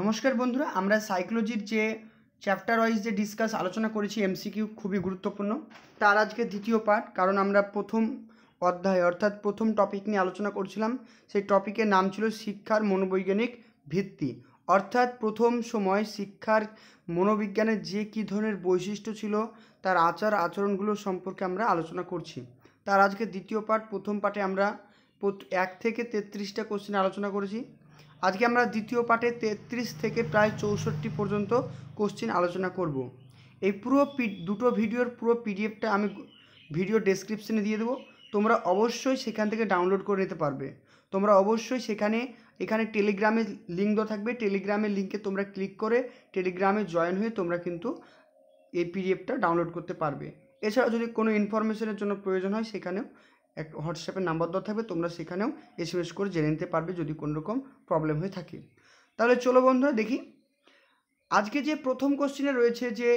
নমস্কার বন্ধুরা আমরা সাইকোলজির যে চ্যাপ্টার ওয়াইজ যে ডিসকাস আলোচনা করেছি এমসিকিউ খুবই গুরুত্বপূর্ণ তার আজকে দ্বিতীয় পার্ট কারণ আমরা প্রথম অধ্যায় অর্থাৎ প্রথম টপিক নিয়ে আলোচনা করছিলাম সেই টপিকের নাম ছিল শিক্ষার মনোবৈজ্ঞানিক ভিত্তি অর্থাৎ প্রথম সময় শিক্ষার মনোবিজ্ঞানের যে কী ধরনের বৈশিষ্ট্য ছিল তার আচার আচরণগুলো সম্পর্কে আমরা আলোচনা করছি তার আজকে দ্বিতীয় পার্ট প্রথম পার্টে আমরা এক থেকে তেত্রিশটা কোশ্চেন আলোচনা করেছি আজকে আমরা দ্বিতীয় পাঠে তেত্রিশ থেকে প্রায় চৌষট্টি পর্যন্ত কোশ্চিন আলোচনা করব। এই পুরো পি দুটো ভিডিওর পুরো পিডিএফটা আমি ভিডিও ডেসক্রিপশানে দিয়ে দেবো তোমরা অবশ্যই সেখান থেকে ডাউনলোড করে নিতে পারবে তোমরা অবশ্যই সেখানে এখানে টেলিগ্রামে লিঙ্ক দেওয়া থাকবে টেলিগ্রামের লিঙ্কে তোমরা ক্লিক করে টেলিগ্রামে জয়েন হয়ে তোমরা কিন্তু এই পিডিএফটা ডাউনলোড করতে পারবে এছাড়া যদি কোনো ইনফরমেশনের জন্য প্রয়োজন হয় সেখানেও এক হোয়াটসঅ্যাপের নাম্বার দেওয়া থাকবে তোমরা সেখানেও এস করে জেনে নিতে পারবে যদি কোনো রকম প্রবলেম হয়ে থাকে তাহলে চলো বন্ধুরা দেখি আজকে যে প্রথম কোশ্চেনে রয়েছে যে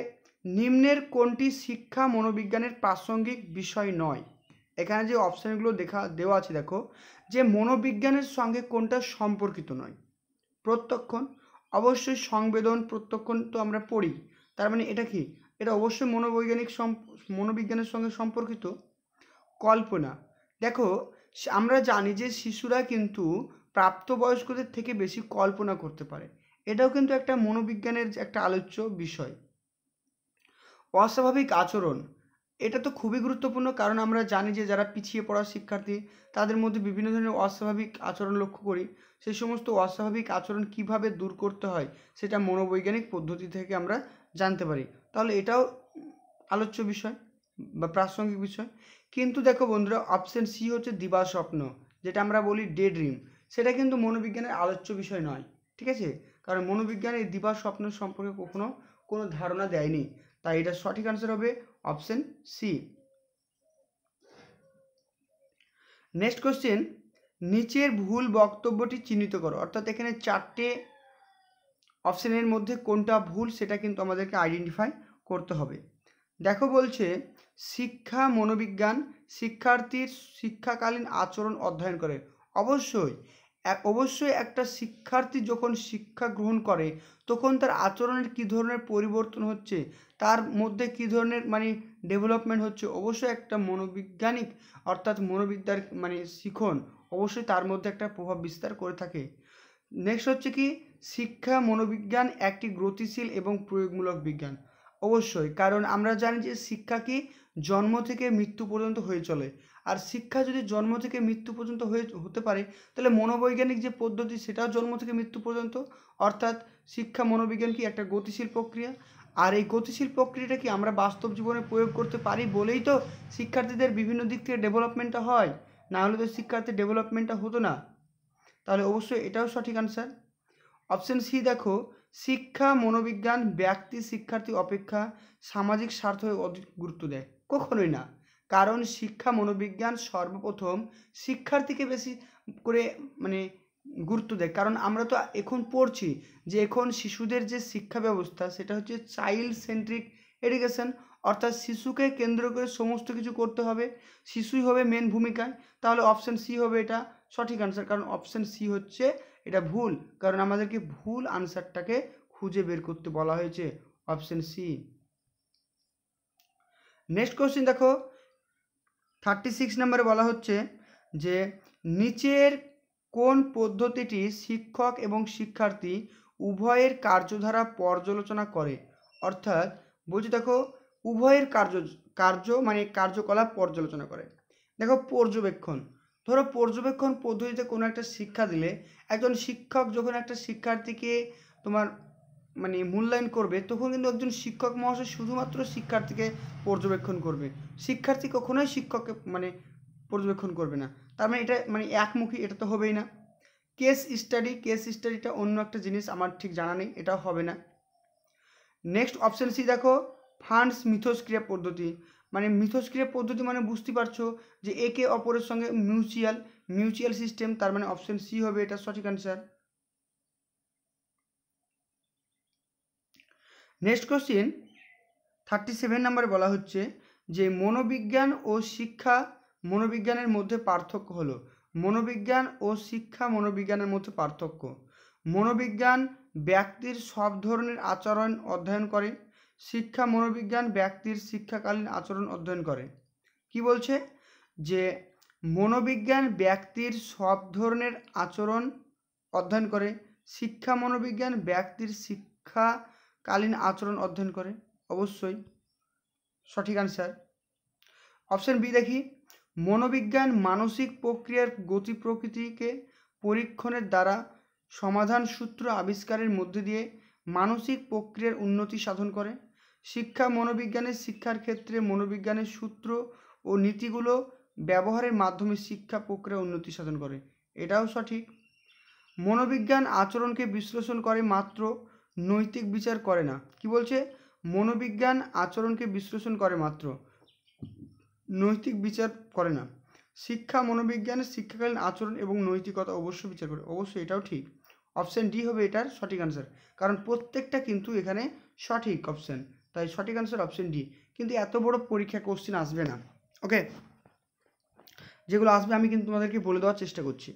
নিম্নের কোনটি শিক্ষা মনোবিজ্ঞানের প্রাসঙ্গিক বিষয় নয় এখানে যে অপশানগুলো দেখা দেওয়া আছে দেখো যে মনোবিজ্ঞানের সঙ্গে কোনটা সম্পর্কিত নয় প্রত্যক্ষণ অবশ্যই সংবেদন প্রত্যক্ষণ তো আমরা পড়ি তার মানে এটা কি এটা অবশ্যই মনোবৈজ্ঞানিক মনোবিজ্ঞানের সঙ্গে সম্পর্কিত কল্পনা দেখো আমরা জানি যে শিশুরা কিন্তু প্রাপ্তবয়স্কদের থেকে বেশি কল্পনা করতে পারে এটাও কিন্তু একটা মনোবিজ্ঞানের একটা আলোচ্য বিষয় অস্বাভাবিক আচরণ এটা তো খুবই গুরুত্বপূর্ণ কারণ আমরা জানি যে যারা পিছিয়ে পড়া শিক্ষার্থী তাদের মধ্যে বিভিন্ন ধরনের অস্বাভাবিক আচরণ লক্ষ্য করি সেই সমস্ত অস্বাভাবিক আচরণ কিভাবে দূর করতে হয় সেটা মনোবৈজ্ঞানিক পদ্ধতি থেকে আমরা জানতে পারি তাহলে এটাও আলোচ্য বিষয় বা প্রাসঙ্গিক বিষয় কিন্তু দেখো বন্ধুরা অপশন সি হচ্ছে দিবা স্বপ্ন যেটা আমরা বলি ডে ড্রিম সেটা কিন্তু মনোবিজ্ঞানের আলোচ্য বিষয় নয় ঠিক আছে কারণ মনোবিজ্ঞান এই দিবা স্বপ্ন সম্পর্কে কখনো কোনো ধারণা দেয়নি তাই এটা সঠিক আনসার হবে অপশন সি নেক্সট কোশ্চেন নিচের ভুল বক্তব্যটি চিহ্নিত করো অর্থাৎ এখানে চারটে অপশানের মধ্যে কোনটা ভুল সেটা কিন্তু আমাদেরকে আইডেন্টিফাই করতে হবে দেখো বলছে শিক্ষা মনোবিজ্ঞান শিক্ষার্থীর শিক্ষাকালীন আচরণ অধ্যয়ন করে অবশ্যই অবশ্যই একটা শিক্ষার্থী যখন শিক্ষা গ্রহণ করে তখন তার আচরণের কী ধরনের পরিবর্তন হচ্ছে তার মধ্যে কী ধরনের মানে ডেভেলপমেন্ট হচ্ছে অবশ্যই একটা মনোবিজ্ঞানিক অর্থাৎ মনোবিদ্যার মানে শিখন অবশ্যই তার মধ্যে একটা প্রভাব বিস্তার করে থাকে নেক্সট হচ্ছে কি শিক্ষা মনোবিজ্ঞান একটি গতিশীল এবং প্রয়োগমূলক বিজ্ঞান অবশ্যই কারণ আমরা জানি যে শিক্ষা কি জন্ম থেকে মৃত্যু পর্যন্ত হয়ে চলে আর শিক্ষা যদি জন্ম থেকে মৃত্যু পর্যন্ত হয়ে হতে পারে তাহলে মনোবৈজ্ঞানিক যে পদ্ধতি সেটাও জন্ম থেকে মৃত্যু পর্যন্ত অর্থাৎ শিক্ষা মনোবিজ্ঞান কি একটা গতিশীল প্রক্রিয়া আর এই গতিশীল প্রক্রিয়াটা কি আমরা বাস্তব জীবনে প্রয়োগ করতে পারি বলেই তো শিক্ষার্থীদের বিভিন্ন দিক থেকে ডেভেলপমেন্টটা হয় না হলে তো শিক্ষার্থীর ডেভেলপমেন্টটা হতো না তাহলে অবশ্যই এটাও সঠিক আনসার অপশন সি দেখো শিক্ষা মনোবিজ্ঞান ব্যক্তি শিক্ষার্থী অপেক্ষা সামাজিক স্বার্থ অধিক গুরুত্ব দেয় কখনোই না কারণ শিক্ষা মনোবিজ্ঞান সর্বপ্রথম শিক্ষার্থীকে বেশি করে মানে গুরুত্ব দেয় কারণ আমরা তো এখন পড়ছি যে এখন শিশুদের যে শিক্ষা ব্যবস্থা সেটা হচ্ছে চাইল্ড সেন্ট্রিক এডুকেশন অর্থাৎ শিশুকে কেন্দ্র করে সমস্ত কিছু করতে হবে শিশুই হবে মেন ভূমিকায় তাহলে অপশান সি হবে এটা সঠিক আনসার কারণ অপশান সি হচ্ছে এটা ভুল কারণ আমাদেরকে ভুল আনসারটাকে খুঁজে বের করতে বলা হয়েছে অপশান সি নেক্সট কোশ্চেন দেখো থার্টি সিক্স নম্বরে বলা হচ্ছে যে নিচের কোন পদ্ধতিটি শিক্ষক এবং শিক্ষার্থী উভয়ের কার্যধারা পর্যালোচনা করে অর্থাৎ বলছি দেখো উভয়ের কার্য কার্য মানে কার্যকলাপ পর্যালোচনা করে দেখো পর্যবেক্ষণ ধরো পর্যবেক্ষণ পদ্ধতিতে কোনো একটা শিক্ষা দিলে একজন শিক্ষক যখন একটা শিক্ষার্থীকে তোমার মানে মূল্যায়ন করবে তখন কিন্তু একজন শিক্ষক মহাশয় শুধুমাত্র শিক্ষার্থীকে পর্যবেক্ষণ করবে শিক্ষার্থী কখনোই শিক্ষককে মানে পর্যবেক্ষণ করবে না তার মানে এটা মানে একমুখী এটা তো হবেই না কেস স্টাডি কেস স্টাডিটা অন্য একটা জিনিস আমার ঠিক জানা নেই এটাও হবে না নেক্সট অপশান সি দেখো ফান্ডস মিথস্ক্রিয়া পদ্ধতি মানে মিথস্ক্রিয়া পদ্ধতি মানে বুঝতে পারছো যে একে অপরের সঙ্গে মিউচুয়াল মিউচুয়াল সিস্টেম তার মানে অপশান সি হবে এটা সঠিক answer next question thirty seven নাম্বারে বলা হচ্ছে যে মনোবিজ্ঞান ও শিক্ষা মনোবিজ্ঞানের মধ্যে পার্থক্য হলো মনোবিজ্ঞান ও শিক্ষা মনোবিজ্ঞানের মধ্যে পার্থক্য মনোবিজ্ঞান ব্যক্তির সব ধরনের আচরণ অধ্যয়ন করে শিক্ষা মনোবিজ্ঞান ব্যক্তির শিক্ষাকালীন আচরণ অধ্যয়ন করে কি বলছে যে মনোবিজ্ঞান ব্যক্তির সব ধরনের আচরণ অধ্যয়ন করে শিক্ষা মনোবিজ্ঞান ব্যক্তির শিক্ষা কালীন আচরণ অধ্যয়ন করে অবশ্যই সঠিক আনসার অপশান বি দেখি মনোবিজ্ঞান মানসিক প্রক্রিয়ার গতি প্রকৃতিকে পরীক্ষণের দ্বারা সমাধান সূত্র আবিষ্কারের মধ্যে দিয়ে মানসিক প্রক্রিয়ার উন্নতি সাধন করে শিক্ষা মনোবিজ্ঞানের শিক্ষার ক্ষেত্রে মনোবিজ্ঞানের সূত্র ও নীতিগুলো ব্যবহারের মাধ্যমে শিক্ষা প্রক্রিয়া উন্নতি সাধন করে এটাও সঠিক মনোবিজ্ঞান আচরণকে বিশ্লেষণ করে মাত্র নৈতিক বিচার করে না কি বলছে মনোবিজ্ঞান আচরণকে বিশ্লেষণ করে মাত্র নৈতিক বিচার করে না শিক্ষা মনোবিজ্ঞানের শিক্ষাকালীন আচরণ এবং নৈতিকতা অবশ্যই বিচার করে অবশ্যই এটাও ঠিক অপশান ডি হবে এটার সঠিক আনসার কারণ প্রত্যেকটা কিন্তু এখানে সঠিক অপশান তাই সঠিক আনসার অপশান ডি কিন্তু এত বড় পরীক্ষা কোশ্চিন আসবে না ওকে যেগুলো আসবে আমি কিন্তু তোমাদেরকে বলে দেওয়ার চেষ্টা করছি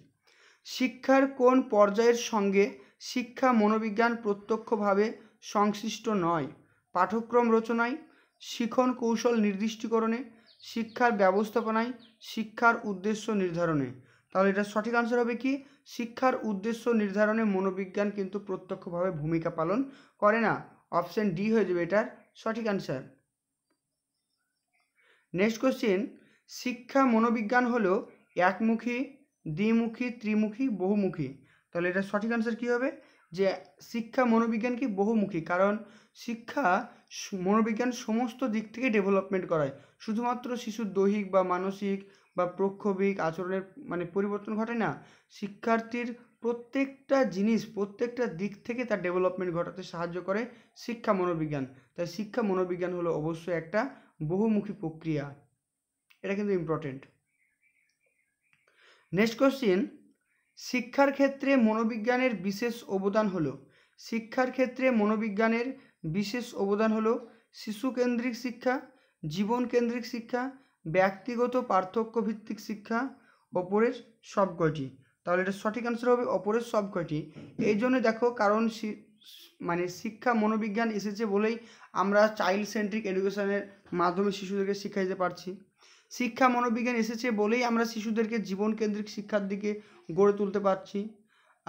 শিক্ষার কোন পর্যায়ের সঙ্গে শিক্ষা মনোবিজ্ঞান প্রত্যক্ষভাবে সংশ্লিষ্ট নয় পাঠ্যক্রম রচনায় শিখন কৌশল নির্দিষ্টকরণে শিক্ষার ব্যবস্থাপনায় শিক্ষার উদ্দেশ্য নির্ধারণে তাহলে এটা সঠিক আনসার হবে কি শিক্ষার উদ্দেশ্য নির্ধারণে মনোবিজ্ঞান কিন্তু প্রত্যক্ষভাবে ভূমিকা পালন করে না অপশান ডি হয়ে যাবে এটার সঠিক আনসার নেক্সট কোশ্চেন শিক্ষা মনোবিজ্ঞান হলো একমুখী দ্বিমুখী ত্রিমুখী বহুমুখী তাহলে এটা সঠিক আনসার কী হবে যে শিক্ষা মনোবিজ্ঞান কি বহুমুখী কারণ শিক্ষা মনোবিজ্ঞান সমস্ত দিক থেকে ডেভেলপমেন্ট করায় শুধুমাত্র শিশুর দৈহিক বা মানসিক বা প্রক্ষোভিক আচরণের মানে পরিবর্তন ঘটে না শিক্ষার্থীর প্রত্যেকটা জিনিস প্রত্যেকটা দিক থেকে তার ডেভেলপমেন্ট ঘটাতে সাহায্য করে শিক্ষা মনোবিজ্ঞান তাই শিক্ষা মনোবিজ্ঞান হলো অবশ্যই একটা বহুমুখী প্রক্রিয়া এটা কিন্তু ইম্পর্টেন্ট নেক্সট কোশ্চিন শিক্ষার ক্ষেত্রে মনোবিজ্ঞানের বিশেষ অবদান হলো শিক্ষার ক্ষেত্রে মনোবিজ্ঞানের বিশেষ অবদান হলো শিশুকেন্দ্রিক শিক্ষা জীবনকেন্দ্রিক শিক্ষা ব্যক্তিগত পার্থক্যভিত্তিক শিক্ষা অপরের সবকটি তাহলে এটা সঠিক অ্যান্সার হবে অপরের সবকটি এই জন্য দেখো কারণ মানে শিক্ষা মনোবিজ্ঞান এসেছে বলেই আমরা চাইল্ড সেন্ট্রিক এডুকেশনের মাধ্যমে শিশুদেরকে শিক্ষা দিতে পারছি শিক্ষা মনোবিজ্ঞান এসেছে বলেই আমরা শিশুদেরকে জীবনকেন্দ্রিক শিক্ষার দিকে গড়ে তুলতে পারছি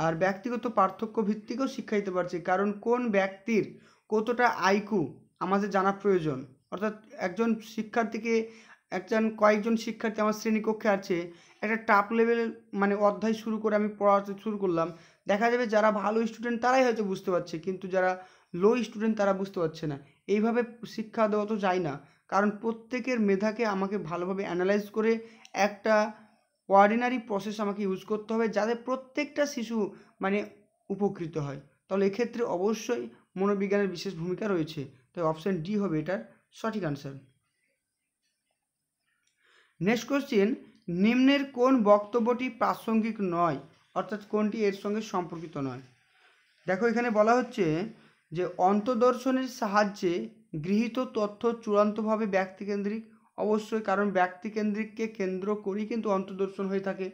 আর ব্যক্তিগত পার্থক্য ভিত্তিকেও শিক্ষা দিতে পারছি কারণ কোন ব্যক্তির কতটা আইকু আমাদের জানা প্রয়োজন অর্থাৎ একজন শিক্ষার্থীকে একজন কয়েকজন শিক্ষার্থী আমার শ্রেণীকক্ষে আছে একটা টাপ লেভেল মানে অধ্যায় শুরু করে আমি পড়াতে শুরু করলাম দেখা যাবে যারা ভালো স্টুডেন্ট তারাই হয়তো বুঝতে পারছে কিন্তু যারা লো স্টুডেন্ট তারা বুঝতে পারছে না এইভাবে শিক্ষা দেওয়া তো যায় না কারণ প্রত্যেকের মেধাকে আমাকে ভালোভাবে অ্যানালাইজ করে একটা অর্ডিনারি প্রসেস আমাকে ইউজ করতে হবে যাতে প্রত্যেকটা শিশু মানে উপকৃত হয় তাহলে এক্ষেত্রে অবশ্যই মনোবিজ্ঞানের বিশেষ ভূমিকা রয়েছে তাই অপশান ডি হবে এটার সঠিক আনসার নেক্সট কোশ্চেন নিম্নের কোন বক্তব্যটি প্রাসঙ্গিক নয় অর্থাৎ কোনটি এর সঙ্গে সম্পর্কিত নয় দেখো এখানে বলা হচ্ছে যে অন্তদর্শনের সাহায্যে গৃহীত তথ্য চূড়ান্তভাবে ব্যক্তিকেন্দ্রিক অবশ্যই কারণ ব্যক্তিকেন্দ্রিককে কেন্দ্র করেই কিন্তু অন্তদর্শন হয়ে থাকে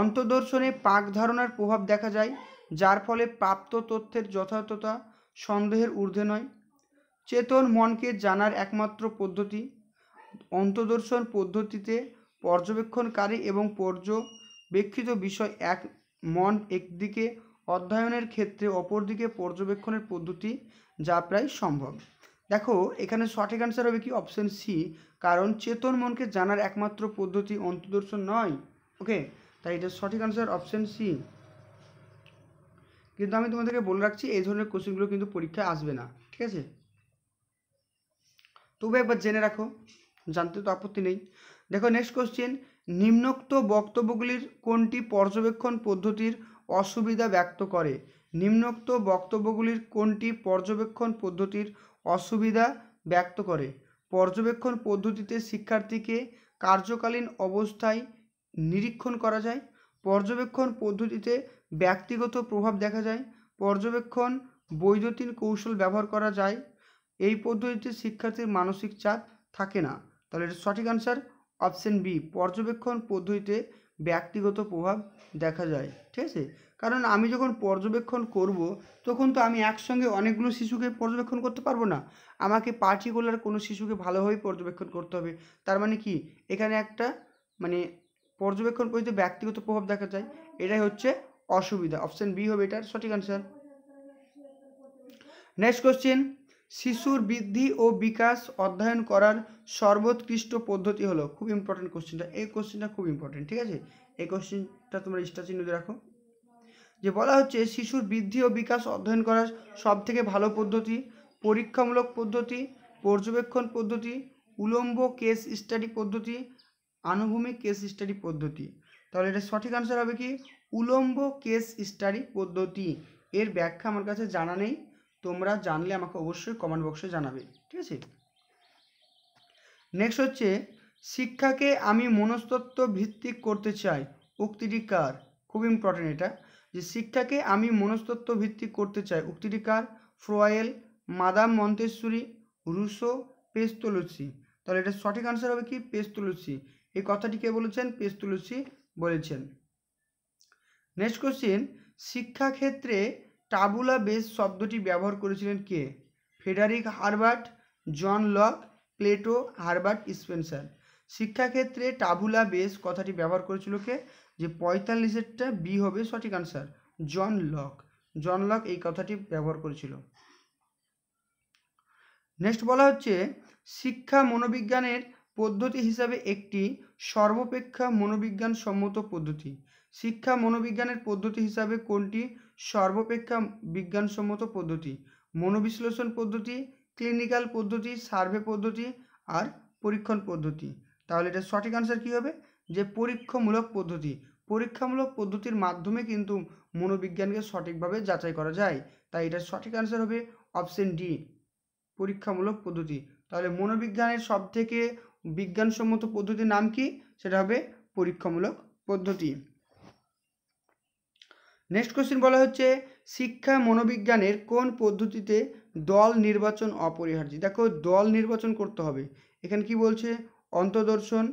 অন্তদর্শনে পাক ধারণার প্রভাব দেখা যায় যার ফলে প্রাপ্ত তথ্যের যথার্থতা সন্দেহের ঊর্ধ্বে নয় চেতন মনকে জানার একমাত্র পদ্ধতি অন্তদর্শন পদ্ধতিতে পর্যবেক্ষণকারী এবং পর্যবেক্ষিত বিষয় এক মন একদিকে অধ্যয়নের ক্ষেত্রে অপরদিকে পর্যবেক্ষণের পদ্ধতি যা প্রায় সম্ভব দেখো এখানে সঠিক অ্যান্সার হবে কি অপশন সি কারণ চেতন মনকে জানার একমাত্র পদ্ধতি অন্তদর্শন নয় ওকে তাই এটা সঠিক অ্যান্সার অপশন সি কিন্তু আমি তোমাদেরকে বলে রাখছি এই ধরনের কোশ্চেনগুলো কিন্তু পরীক্ষায় আসবে না ঠিক আছে তবু একবার জেনে রাখো জানতে তো আপত্তি নেই দেখো নেক্সট কোশ্চেন নিম্নোক্ত বক্তব্যগুলির কোনটি পর্যবেক্ষণ পদ্ধতির অসুবিধা ব্যক্ত করে নিম্নোক্ত বক্তব্যগুলির কোনটি পর্যবেক্ষণ পদ্ধতির অসুবিধা ব্যক্ত করে পর্যবেক্ষণ পদ্ধতিতে শিক্ষার্থীকে কার্যকালীন অবস্থায় নিরীক্ষণ করা যায় পর্যবেক্ষণ পদ্ধতিতে ব্যক্তিগত প্রভাব দেখা যায় পর্যবেক্ষণ বৈদ্যুতিন কৌশল ব্যবহার করা যায় এই পদ্ধতিতে শিক্ষার্থীর মানসিক চাপ থাকে না তাহলে এর সঠিক আনসার অপশান বি পর্যবেক্ষণ পদ্ধতিতে ব্যক্তিগত প্রভাব দেখা যায় ঠিক আছে কারণ আমি যখন পর্যবেক্ষণ করব তখন তো আমি একসঙ্গে অনেকগুলো শিশুকে পর্যবেক্ষণ করতে পারবো না আমাকে পার্টিকুলার কোনো শিশুকে ভালোভাবে পর্যবেক্ষণ করতে হবে তার মানে কি এখানে একটা মানে পর্যবেক্ষণ করতে ব্যক্তিগত প্রভাব দেখা যায় এটাই হচ্ছে অসুবিধা অপশান বি হবে এটার সঠিক আনসার নেক্সট কোশ্চেন শিশুর বৃদ্ধি ও বিকাশ অধ্যয়ন করার সর্বোৎকৃষ্ট পদ্ধতি হলো খুব ইম্পর্টেন্ট কোশ্চেনটা এই কোশ্চেনটা খুব ইম্পর্টেন্ট ঠিক আছে এই কোশ্চেনটা তোমরা স্টাচিহ্ন রাখো যে বলা হচ্ছে শিশুর বৃদ্ধি ও বিকাশ অধ্যয়ন করার সবথেকে ভালো পদ্ধতি পরীক্ষামূলক পদ্ধতি পর্যবেক্ষণ পদ্ধতি উলম্ব কেস স্টাডি পদ্ধতি আনুভূমিক কেস স্টাডি পদ্ধতি তাহলে এটা সঠিক আনসার হবে কি উলম্ব কেস স্টাডি পদ্ধতি এর ব্যাখ্যা আমার কাছে জানা নেই তোমরা জানলে আমাকে অবশ্যই কমেন্ট বক্সে জানাবে ঠিক আছে নেক্সট হচ্ছে শিক্ষাকে আমি মনস্তত্ত্ব ভিত্তিক করতে চাই উক্তিটি কার খুব ইম্পর্টেন্ট এটা যে শিক্ষাকে আমি মনস্তত্ব ভিত্তিক করতে চাই উক্তিরিকার Froebel madam Montessori Rousseau Pestalozzi তাহলে এটা সঠিক আনসার হবে কি পেস্তলসি এই কথাটি কে বলেছেন পেস্তলসি বলেছেন নেক্সট কোশ্চেন শিক্ষাক্ষেত্রে টাবুলা বেস শব্দটি ব্যবহার করেছিলেন কে Frederick Herbart John Locke Plato Herbert Spencer শিক্ষাক্ষেত্রে টাবুলা বেস কথাটি ব্যবহার করেছিল কে যে পঁয়তাল্লিশেরটা বি হবে সঠিক answer John Locke John Locke এই কথাটি ব্যবহার করেছিল নেক্সট বলা হচ্ছে শিক্ষা মনোবিজ্ঞানের পদ্ধতি হিসাবে একটি সর্বপেক্ষা মনোবিজ্ঞান সম্মত পদ্ধতি শিক্ষা মনোবিজ্ঞানের পদ্ধতি হিসাবে কোনটি সর্বপেক্ষা বিজ্ঞানসম্মত পদ্ধতি মনোবিশ্লেষণ পদ্ধতি ক্লিনিক্যাল পদ্ধতি সার্ভে পদ্ধতি আর পরীক্ষণ পদ্ধতি তাহলে এটা সঠিক আনসার কী হবে যে পরীক্ষামূলক পদ্ধতি পরীক্ষামূলক পদ্ধতির মাধ্যমে কিন্তু মনোবিজ্ঞানকে সঠিকভাবে যাচাই করা যায় তাই এটার সঠিক অ্যান্সার হবে অপশন ডি পরীক্ষামূলক পদ্ধতি তাহলে মনোবিজ্ঞানের সব থেকে বিজ্ঞানসম্মত পদ্ধতির নাম কি সেটা হবে পরীক্ষামূলক পদ্ধতি নেক্সট কোশ্চেন বলা হচ্ছে শিক্ষা মনোবিজ্ঞানের কোন পদ্ধতিতে দল নির্বাচন অপরিহার্য দেখো দল নির্বাচন করতে হবে এখানে কি বলছে অন্তদর্শন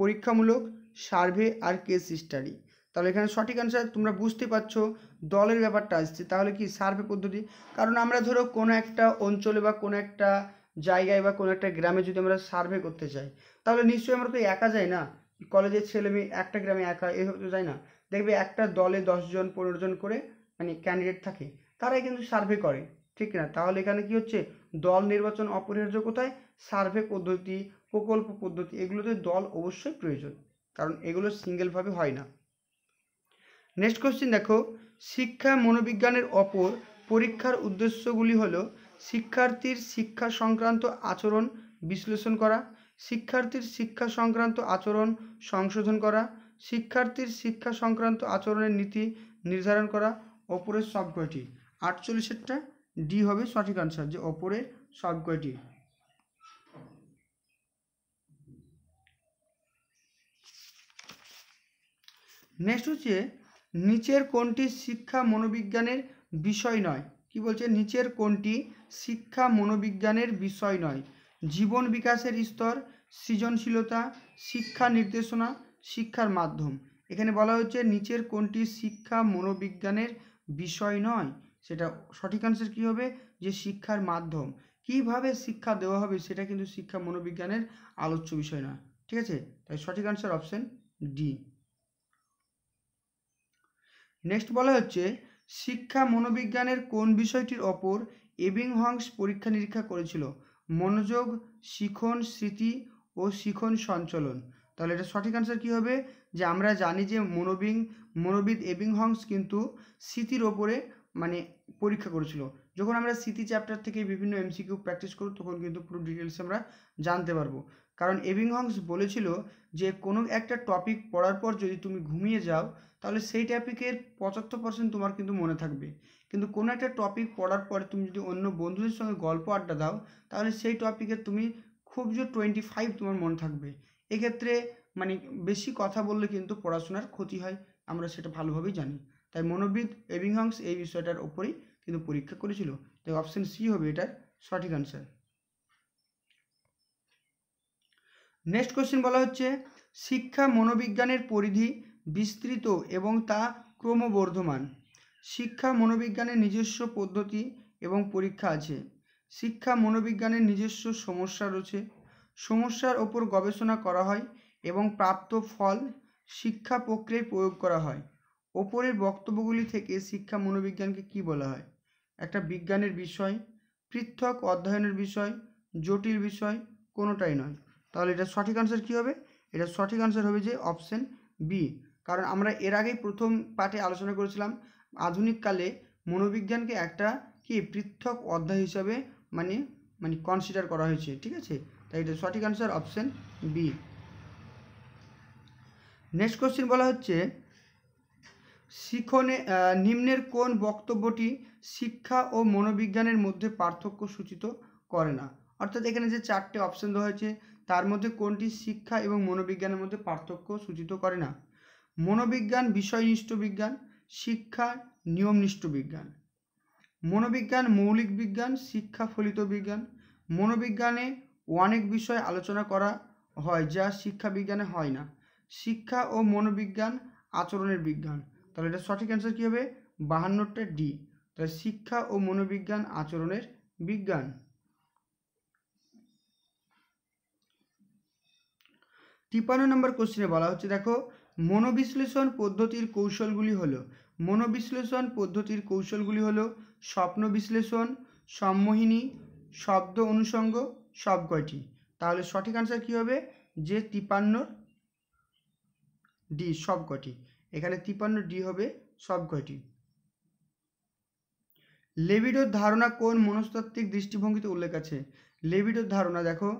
পরীক্ষামূলক সার্ভে আর কেস স্টাডি তাহলে এখানে সঠিক অ্যান্সার তোমরা বুঝতে পারছ দলের ব্যাপারটা আসছে তাহলে কি সার্ভে পদ্ধতি কারণ আমরা ধরো কোনো একটা অঞ্চলে বা কোনো একটা জায়গায় বা কোনো একটা গ্রামে যদি আমরা সার্ভে করতে চাই তাহলে নিশ্চয়ই আমরা তো একা যাই না কলেজের ছেলে মেয়ে একটা গ্রামে একা এইভাবে তো যাই না দেখবে একটা দলে দশজন পনেরো জন করে মানে ক্যান্ডিডেট থাকে তারাই কিন্তু সার্ভে করে ঠিক না তাহলে এখানে কি হচ্ছে দল নির্বাচন অপরিহার্য কোথায় সার্ভে পদ্ধতি প্রকল্প পদ্ধতি এগুলোতে দল অবশ্যই প্রয়োজন কারণ এগুলো সিঙ্গেলভাবে হয় না নেক্সট কোশ্চেন দেখো শিক্ষা মনোবিজ্ঞানের অপর পরীক্ষার উদ্দেশ্যগুলি হল শিক্ষার্থীর শিক্ষা সংক্রান্ত আচরণ বিশ্লেষণ করা শিক্ষার্থীর শিক্ষা সংক্রান্ত আচরণ সংশোধন করা শিক্ষার্থীর শিক্ষা সংক্রান্ত আচরণের নীতি নির্ধারণ করা অপরের সবকয়টি আটচল্লিশেরটা ডি হবে সঠিক আনসার যে অপরের সবকয়টি নেক্সট হচ্ছে নিচের কোনটি শিক্ষা মনোবিজ্ঞানের বিষয় নয় কি বলছে নিচের কোনটি শিক্ষা মনোবিজ্ঞানের বিষয় নয় জীবন বিকাশের স্তর সৃজনশীলতা শিক্ষা নির্দেশনা শিক্ষার মাধ্যম এখানে বলা হচ্ছে নিচের কোনটি শিক্ষা মনোবিজ্ঞানের বিষয় নয় সেটা সঠিক আনসার কী হবে যে শিক্ষার মাধ্যম কিভাবে শিক্ষা দেওয়া হবে সেটা কিন্তু শিক্ষা মনোবিজ্ঞানের আলোচ্য বিষয় নয় ঠিক আছে তাই সঠিক আনসার অপশন ডি নেক্সট বলা হচ্ছে শিক্ষা মনোবিজ্ঞানের কোন বিষয়টির ওপর এবিংহংস পরীক্ষা নিরীক্ষা করেছিল মনোযোগ শিখন স্মৃতি ও শিখন সঞ্চলন তাহলে এটা সঠিক আনসার কী হবে যে আমরা জানি যে মনোবিং মনোবিদ এবিংহংস কিন্তু স্মৃতির ওপরে মানে পরীক্ষা করেছিল যখন আমরা স্মৃতি চ্যাপ্টার থেকে বিভিন্ন এমসিকিউ প্র্যাকটিস করব তখন কিন্তু পুরো ডিটেলস আমরা জানতে পারবো কারণ এবিংহংস বলেছিল যে কোনো একটা টপিক পড়ার পর যদি তুমি ঘুমিয়ে যাও তাহলে সেই টপিকের পঁচাত্তর পার্সেন্ট তোমার কিন্তু মনে থাকবে কিন্তু কোনো একটা টপিক পড়ার পর তুমি যদি অন্য বন্ধুদের সঙ্গে গল্প আড্ডা দাও তাহলে সেই টপিকে তুমি খুব জোর টোয়েন্টি ফাইভ তোমার মনে থাকবে এক্ষেত্রে মানে বেশি কথা বললে কিন্তু পড়াশোনার ক্ষতি হয় আমরা সেটা ভালোভাবেই জানি তাই মনোবিদ এবিংহংস এই বিষয়টার ওপরেই কিন্তু পরীক্ষা করেছিল তাই অপশান সি হবে এটার সঠিক আনসার নেক্সট কোশ্চেন বলা হচ্ছে শিক্ষা মনোবিজ্ঞানের পরিধি বিস্তৃত এবং তা ক্রমবর্ধমান শিক্ষা মনোবিজ্ঞানের নিজস্ব পদ্ধতি এবং পরীক্ষা আছে শিক্ষা মনোবিজ্ঞানের নিজস্ব সমস্যা রয়েছে সমস্যার ওপর গবেষণা করা হয় এবং প্রাপ্ত ফল শিক্ষা প্রক্রিয়ায় প্রয়োগ করা হয় ওপরের বক্তব্যগুলি থেকে শিক্ষা মনোবিজ্ঞানকে কি বলা হয় একটা বিজ্ঞানের বিষয় পৃথক অধ্যয়নের বিষয় জটিল বিষয় কোনোটাই নয় তাহলে এটা সঠিক আনসার কি হবে এটা সঠিক আনসার হবে যে অপশান বি কারণ আমরা এর আগেই প্রথম পাঠে আলোচনা করেছিলাম আধুনিককালে মনোবিজ্ঞানকে একটা কি পৃথক অধ্যায় হিসাবে মানে মানে কনসিডার করা হয়েছে ঠিক আছে তাই এটা সঠিক answer option B next question বলা হচ্ছে শিখনে নিম্নের কোন বক্তব্যটি শিক্ষা ও মনোবিজ্ঞানের মধ্যে পার্থক্য সূচিত করে না অর্থাৎ এখানে যে চারটে অপশান দেওয়া হয়েছে তার মধ্যে কোনটি শিক্ষা এবং মনোবিজ্ঞানের মধ্যে পার্থক্য সূচিত করে না মনোবিজ্ঞান বিষয়নিষ্ঠ বিজ্ঞান শিক্ষা নিয়মনিষ্ঠ বিজ্ঞান মনোবিজ্ঞান মৌলিক বিজ্ঞান শিক্ষা ফলিত বিজ্ঞান মনোবিজ্ঞানে অনেক বিষয় আলোচনা করা হয় যা শিক্ষা বিজ্ঞানে হয় না শিক্ষা ও মনোবিজ্ঞান আচরণের বিজ্ঞান তাহলে এটা সঠিক অ্যান্সার কী হবে বাহান্নটা ডি তাহলে শিক্ষা ও মনোবিজ্ঞান আচরণের বিজ্ঞান তিপ্পান্ন নম্বর কোশ্চেনে বলা হচ্ছে দেখো মনোবিশ্লেষণ পদ্ধতির কৌশলগুলি হলো মনোবিশ্লেষণ পদ্ধতির কৌশলগুলি হলো স্বপ্ন বিশ্লেষণ সম্মোহিনী শব্দ অনুষঙ্গ সব কয়টি তাহলে সঠিক আনসার কী হবে যে তিপান্ন ডি সব কয়টি এখানে তিপান্ন ডি হবে সব কয়টি লেবিডোর ধারণা কোন মনস্তাত্ত্বিক দৃষ্টিভঙ্গিতে উল্লেখ আছে লেবিডোর ধারণা দেখো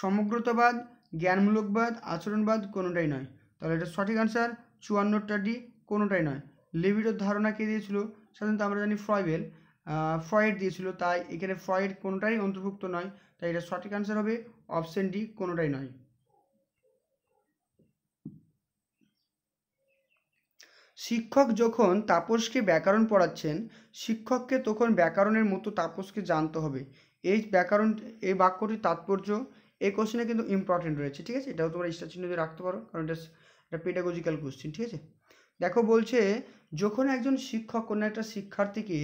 সমগ্রতাবাদ জ্ঞানমূলকবাদ আচরণবাদ কোনোটাই নয় তাহলে এটা সঠিক আনসার চুয়ান্নটা ডি কোনোটাই নয় লিবিডোর ধারণা কে দিয়েছিল সাধারণত আমরা জানি ফ্রয়েবেল ফ্রয়েড দিয়েছিল তাই এখানে ফ্রয়েড কোনোটাই অন্তর্ভুক্ত নয় তাই এটা সঠিক আনসার হবে অপশন ডি কোনোটাই নয় শিক্ষক যখন তাপসকে ব্যাকরণ পড়াচ্ছেন শিক্ষককে তখন ব্যাকরণের মতো তাপসকে জানতে হবে এই ব্যাকরণ এই বাক্যটির তাৎপর্য এই কোশ্চেনে কিন্তু ইম্পর্টেন্ট রয়েছে ঠিক আছে এটাও তোমরা স্টার চিহ্ন দিয়ে রাখতে পারো কারণ এটা একটা পেডাগোজিক্যাল কোশ্চেন ঠিক আছে দেখো বলছে যখন একজন শিক্ষক কোনো একটা শিক্ষার্থীকে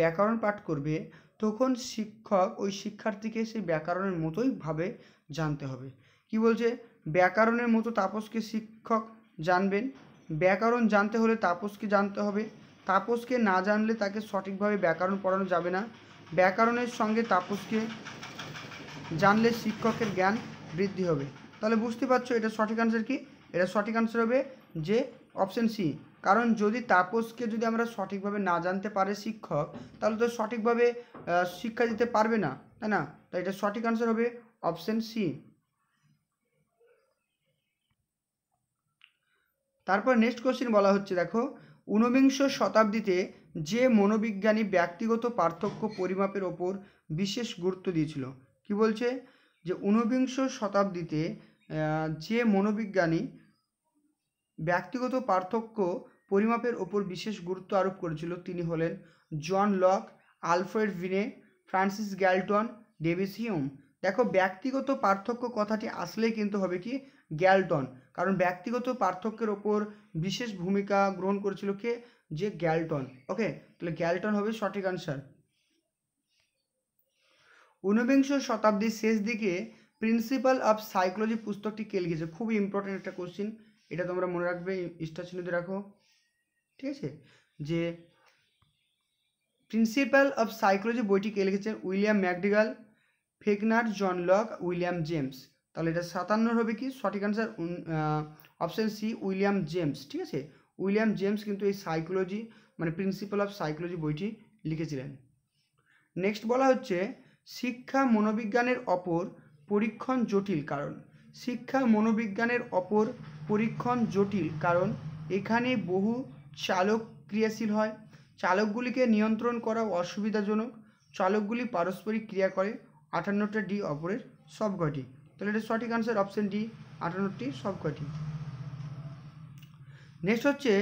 ব্যাকরণ পাঠ করবে তখন শিক্ষক ওই শিক্ষার্থীকে সেই ব্যাকরণের মতোই ভাবে জানতে হবে কি বলছে ব্যাকরণের মতো তাপসকে শিক্ষক জানবেন ব্যাকরণ জানতে হলে তাপসকে জানতে হবে তাপসকে না জানলে তাকে সঠিকভাবে ব্যাকরণ পড়ানো যাবে না ব্যাকরণের সঙ্গে তাপসকে জানলে শিক্ষকের জ্ঞান বৃদ্ধি হবে তাহলে বুঝতে পারছো এটা সঠিক আনসার কি এটা সঠিক আনসার হবে যে অপশান সি কারণ যদি তাপসকে যদি আমরা সঠিকভাবে না জানতে পারে শিক্ষক তাহলে তো সঠিকভাবে শিক্ষা দিতে পারবে না তাই না তাই এটা সঠিক আনসার হবে অপশান সি তারপর নেক্সট কোশ্চেন বলা হচ্ছে দেখো ঊনবিংশ শতাব্দীতে যে মনোবিজ্ঞানী ব্যক্তিগত পার্থক্য পরিমাপের ওপর বিশেষ গুরুত্ব দিয়েছিল কি বলছে যে ঊনবিংশ শতাব্দীতে যে মনোবিজ্ঞানী ব্যক্তিগত পার্থক্য পরিমাপের ওপর বিশেষ গুরুত্ব আরোপ করেছিল তিনি হলেন জন লক আলফ্রেড ভিনে ফ্রান্সিস গ্যালটন ডেভিস হিউম দেখো ব্যক্তিগত পার্থক্য কথাটি আসলেই কিন্তু হবে কি গ্যালটন কারণ ব্যক্তিগত পার্থক্যের ওপর বিশেষ ভূমিকা গ্রহণ করেছিল কে যে গ্যালটন ওকে তাহলে গ্যালটন হবে সঠিক আনসার ঊনবিংশ শতাব্দীর শেষ দিকে প্রিন্সিপাল অফ সাইকোলজি পুস্তকটি কে লিখেছে খুব ইম্পর্টেন্ট একটা কোশ্চিন এটা তোমরা মনে রাখবে চিহ্নিত রাখো ঠিক আছে যে প্রিন্সিপাল অফ সাইকোলজি বইটি কে লিখেছেন William McDougall Fechner John Locke William James তাহলে এটা সাতান্নর হবে কি সঠিক answer option C William James ঠিক আছে উইলিয়াম জেমস কিন্তু এই সাইকোলজি মানে প্রিন্সিপাল অফ সাইকোলজি বইটি লিখেছিলেন নেক্সট বলা হচ্ছে শিক্ষা মনোবিজ্ঞানের অপর পরীক্ষণ জটিল কারণ শিক্ষা মনোবিজ্ঞানের অপর পরীক্ষণ জটিল কারণ এখানে বহু চালক ক্রিয়াশীল হয় চালকগুলিকে নিয়ন্ত্রণ করা অসুবিধাজনক চালকগুলি পারস্পরিক ক্রিয়া করে আটান্নটা ডি অপরের সবকটি তাহলে এটা সঠিক আনসার অপশন ডি আটান্নটি সবকটি নেক্সট হচ্ছে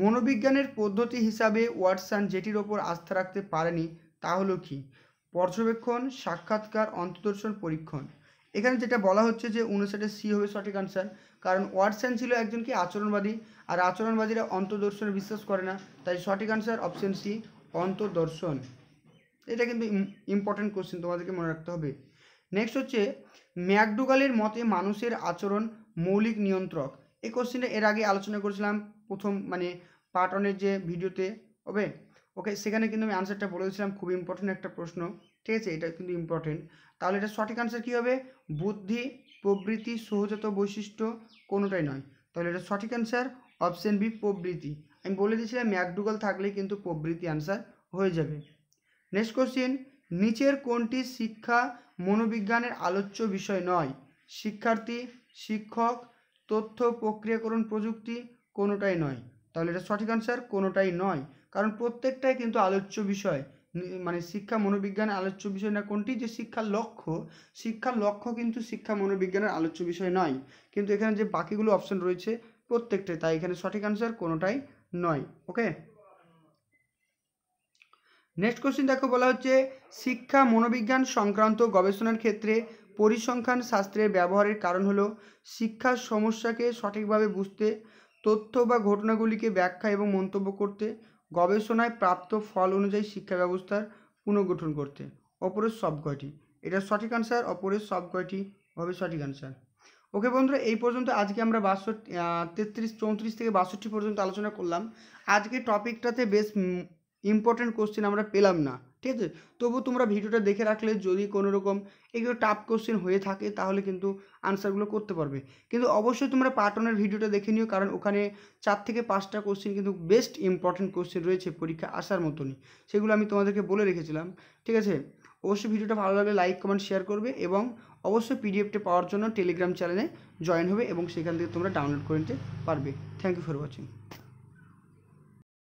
মনোবিজ্ঞানের পদ্ধতি হিসাবে ওয়াটসান যেটির ওপর আস্থা রাখতে পারেনি তা হলো কী পর্যবেক্ষণ সাক্ষাৎকার অন্তদর্শন পরীক্ষণ এখানে যেটা বলা হচ্ছে যে উনষাটে সি হবে সঠিক আনসার কারণ ওয়াটসন ছিল একজন কি আচরণবাদী আর আচরণবাদীরা অন্তদর্শনে বিশ্বাস করে না তাই সঠিক আনসার অপশন সি অন্তদর্শন এটা কিন্তু ইম্পর্ট্যান্ট কোশ্চেন তোমাদেরকে মনে রাখতে হবে নেক্সট হচ্ছে ম্যাকডুগালের মতে মানুষের আচরণ মৌলিক নিয়ন্ত্রক এই কোশ্চিনে এর আগে আলোচনা করেছিলাম প্রথম মানে পার্ট ওয়ানের যে ভিডিওতে হবে ওকে সেখানে কিন্তু আমি আনসারটা বলেছিলাম খুব ইম্পর্টেন্ট একটা প্রশ্ন ঠিক আছে এটা কিন্তু ইম্পর্টেন্ট তাহলে এটা সঠিক আনসার কী হবে বুদ্ধি প্রবৃত্তি সহজাত বৈশিষ্ট্য কোনোটাই নয় তাহলে এটা সঠিক অ্যান্সার অপশান বি প্রবৃতি আমি বলে দিয়েছিলাম ম্যাকডুগল থাকলে কিন্তু প্রবৃত্তি আনসার হয়ে যাবে নেক্সট কোশ্চেন নিচের কোনটি শিক্ষা মনোবিজ্ঞানের আলোচ্য বিষয় নয় শিক্ষার্থী শিক্ষক তথ্য প্রক্রিয়াকরণ প্রযুক্তি কোনোটাই নয় তাহলে এটা সঠিক আনসার কোনোটাই নয় কারণ প্রত্যেকটাই কিন্তু আলোচ্য বিষয় মানে শিক্ষা মনোবিজ্ঞান আলোচ্য বিষয় না কোনটি যে শিক্ষার লক্ষ্য শিক্ষার লক্ষ্য কিন্তু শিক্ষা মনোবিজ্ঞানের আলোচ্য বিষয় নয় কিন্তু এখানে যে বাকিগুলো অপশন রয়েছে প্রত্যেকটাই তাই এখানে সঠিক আনসার কোনোটাই নয় ওকে নেক্সট কোশ্চেন দেখো বলা হচ্ছে শিক্ষা মনোবিজ্ঞান সংক্রান্ত গবেষণার ক্ষেত্রে পরিসংখ্যান শাস্ত্রের ব্যবহারের কারণ হলো শিক্ষার সমস্যাকে সঠিকভাবে বুঝতে তথ্য বা ঘটনাগুলিকে ব্যাখ্যা এবং মন্তব্য করতে গবেষণায় প্রাপ্ত ফল অনুযায়ী শিক্ষা ব্যবস্থার পুনর্গঠন করতে অপরের সব কয়টি এটা সঠিক আনসার অপরের সব কয়টি হবে সঠিক আনসার ওকে বন্ধুরা এই পর্যন্ত আজকে আমরা বাষট্টি তেত্রিশ চৌত্রিশ থেকে বাষট্টি পর্যন্ত আলোচনা করলাম আজকে টপিকটাতে বেশ ইম্পর্টেন্ট কোশ্চেন আমরা পেলাম না ঠিক আছে তবু তোমরা ভিডিওটা দেখে রাখলে যদি কোনো রকম এগুলো টাফ কোশ্চেন হয়ে থাকে তাহলে কিন্তু আনসারগুলো করতে পারবে কিন্তু অবশ্যই তোমরা পাটনের ভিডিওটা দেখে নিও কারণ ওখানে চার থেকে পাঁচটা কোশ্চেন কিন্তু বেস্ট ইম্পর্টেন্ট কোশ্চেন রয়েছে পরীক্ষা আসার মতনই সেগুলো আমি তোমাদেরকে বলে রেখেছিলাম ঠিক আছে অবশ্যই ভিডিওটা ভালো লাগলে লাইক কমেন্ট শেয়ার করবে এবং অবশ্যই পিডিএফটা পাওয়ার জন্য টেলিগ্রাম চ্যানেলে জয়েন হবে এবং সেখান থেকে তোমরা ডাউনলোড করে নিতে পারবে থ্যাংক ইউ ফর ওয়াচিং